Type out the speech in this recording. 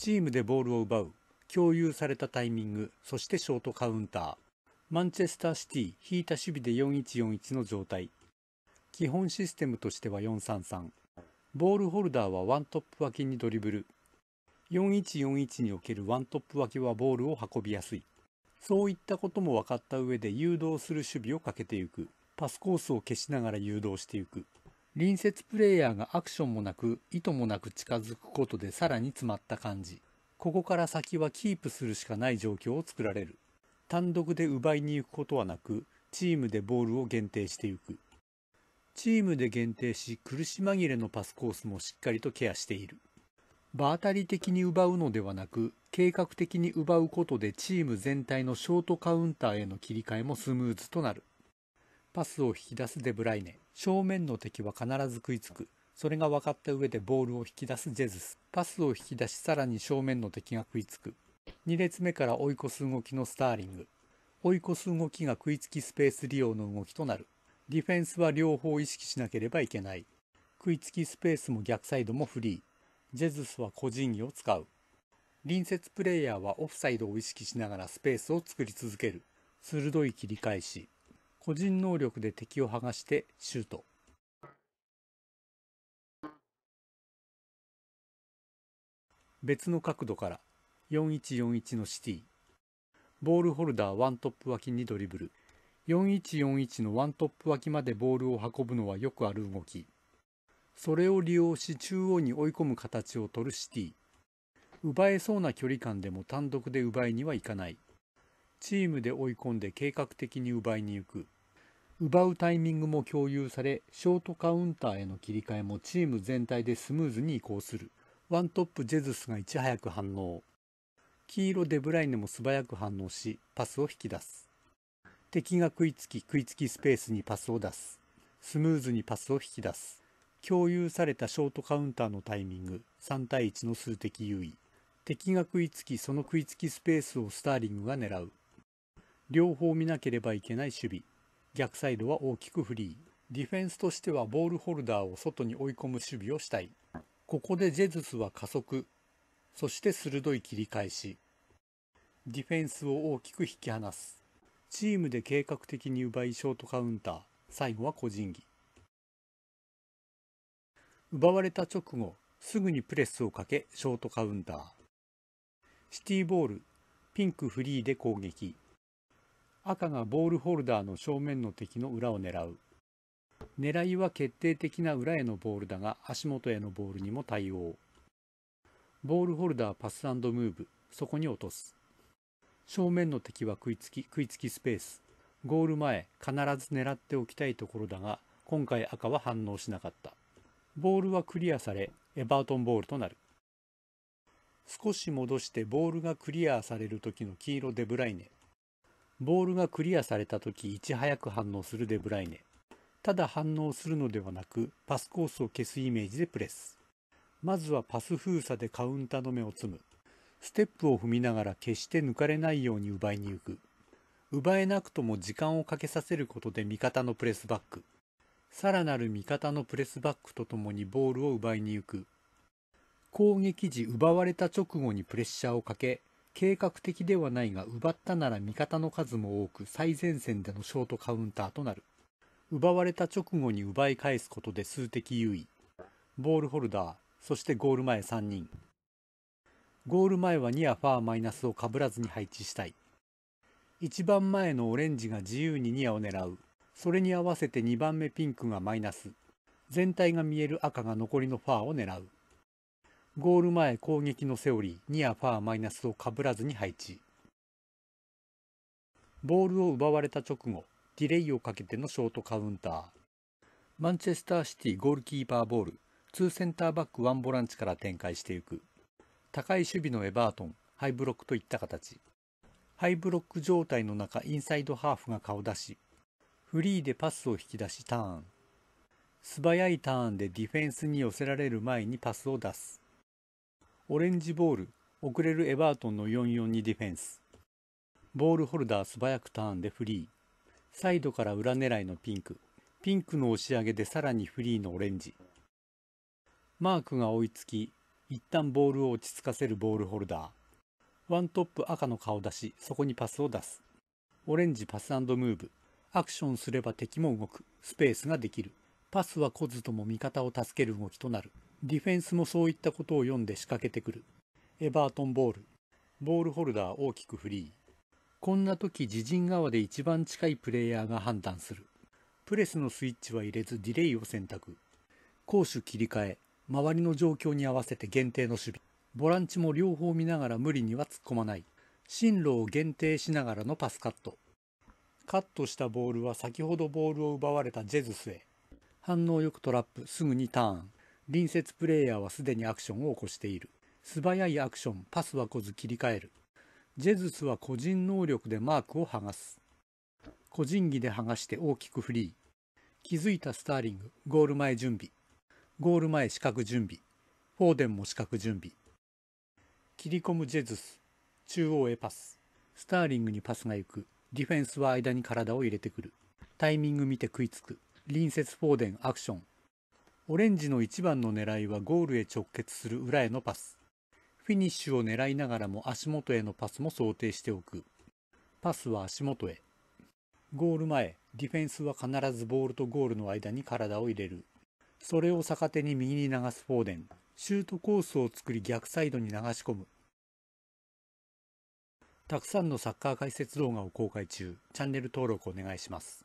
チームでボールを奪う、共有されたタイミング、そしてショートカウンター。マンチェスターシティ、引いた守備で4141の状態。基本システムとしては433。ボールホルダーはワントップ脇にドリブル。4141におけるワントップ脇はボールを運びやすい。そういったことも分かった上で誘導する守備をかけていく。パスコースを消しながら誘導していく。隣接プレイヤーがアクションもなく意図もなく近づくことでさらに詰まった感じここから先はキープするしかない状況を作られる単独で奪いに行くことはなくチームでボールを限定していくチームで限定し苦し紛れのパスコースもしっかりとケアしている場当たり的に奪うのではなく計画的に奪うことでチーム全体のショートカウンターへの切り替えもスムーズとなるパスを引き出すデブライネ正面の敵は必ず食いつく。それが分かった上でボールを引き出すジェズス。パスを引き出し、さらに正面の敵が食いつく。2列目から追い越す動きのスターリング。追い越す動きが食いつきスペース利用の動きとなる。ディフェンスは両方意識しなければいけない。食いつきスペースも逆サイドもフリー。ジェズスは個人技を使う。隣接プレイヤーはオフサイドを意識しながらスペースを作り続ける。鋭い切り返し。個人能力で敵を剥がしてシュート。別の角度から4141のシティ。ボールホルダーワントップ脇にドリブル。4141のワントップ脇までボールを運ぶのはよくある動き。それを利用し中央に追い込む形を取るシティ。奪えそうな距離感でも単独で奪いにはいかない。チームで追い込んで計画的に奪いに行く奪うタイミングも共有されショートカウンターへの切り替えもチーム全体でスムーズに移行するワントップジェズスがいち早く反応黄色デブライネも素早く反応しパスを引き出す敵が食いつき食いつきスペースにパスを出すスムーズにパスを引き出す共有されたショートカウンターのタイミング3対1の数的優位敵が食いつきその食いつきスペースをスターリングが狙う両方見なければいけない守備逆サイドは大きくフリーディフェンスとしてはボールホルダーを外に追い込む守備をしたいここでジェズスは加速そして鋭い切り返しディフェンスを大きく引き離すチームで計画的に奪いショートカウンター最後は個人技奪われた直後すぐにプレスをかけショートカウンターシティボールピンクフリーで攻撃赤がボールホルダーの正面の敵の裏を狙う。狙いは決定的な裏へのボールだが足元へのボールにも対応。ボールホルダーパスムーブ、そこに落とす。正面の敵は食いつき、食いつきスペース。ゴール前、必ず狙っておきたいところだが、今回赤は反応しなかった。ボールはクリアされ、エバートンボールとなる。少し戻してボールがクリアされる時の黄色デブライネ。ボールがクリアされた時いち早く反応するデブライネ。ただ反応するのではなく、パスコースを消すイメージでプレス。まずはパス封鎖でカウンターの目を積む。ステップを踏みながら決して抜かれないように奪いに行く。奪えなくとも時間をかけさせることで味方のプレスバック。さらなる味方のプレスバックとともにボールを奪いに行く。攻撃時奪われた直後にプレッシャーをかけ、計画的ではないが奪ったなら味方の数も多く最前線でのショートカウンターとなる奪われた直後に奪い返すことで数的優位ボールホルダーそしてゴール前3人ゴール前は2やファーマイナスをかぶらずに配置したい一番前のオレンジが自由にニアを狙うそれに合わせて2番目ピンクがマイナス全体が見える赤が残りのファーを狙うゴール前攻撃のセオリー、ニアファーマイナスをかぶらずに配置。ボールを奪われた直後、ディレイをかけてのショートカウンター。マンチェスターシティゴールキーパーボール、2センターバック1ボランチから展開していく。高い守備のエバートン、ハイブロックといった形。ハイブロック状態の中、インサイドハーフが顔出し、フリーでパスを引き出しターン。素早いターンでディフェンスに寄せられる前にパスを出す。オレンジボール、遅れるエバートンの442ディフェンス。ボールホルダー素早くターンでフリー。サイドから裏狙いのピンク。ピンクの押し上げでさらにフリーのオレンジ。マークが追いつき、一旦ボールを落ち着かせるボールホルダー。ワントップ赤の顔出し、そこにパスを出す。オレンジパスムーブ。アクションすれば敵も動く。スペースができる。パスは来ずとも味方を助ける動きとなる。ディフェンスもそういったことを読んで仕掛けてくる。エバートンボール。ボールホルダー大きくフリー。こんな時自陣側で一番近いプレイヤーが判断する。プレスのスイッチは入れずディレイを選択。攻守切り替え。周りの状況に合わせて限定の守備。ボランチも両方見ながら無理には突っ込まない。進路を限定しながらのパスカット。カットしたボールは先ほどボールを奪われたジェズスへ。反応よくトラップ、すぐにターン。隣接プレイヤーはすでにアクションを起こしている素早いアクションパスは来ず切り替えるジェズスは個人能力でマークを剥がす個人技で剥がして大きくフリー気づいたスターリングゴール前準備ゴール前四角準備フォーデンも四角準備切り込むジェズス中央へパススターリングにパスが行くディフェンスは間に体を入れてくるタイミング見て食いつく隣接フォーデンアクションオレンジの一番の狙いはゴールへ直結する裏へのパス。フィニッシュを狙いながらも足元へのパスも想定しておく。パスは足元へ。ゴール前、ディフェンスは必ずボールとゴールの間に体を入れる。それを逆手に右に流すフォーデン。シュートコースを作り逆サイドに流し込む。たくさんのサッカー解説動画を公開中。チャンネル登録お願いします。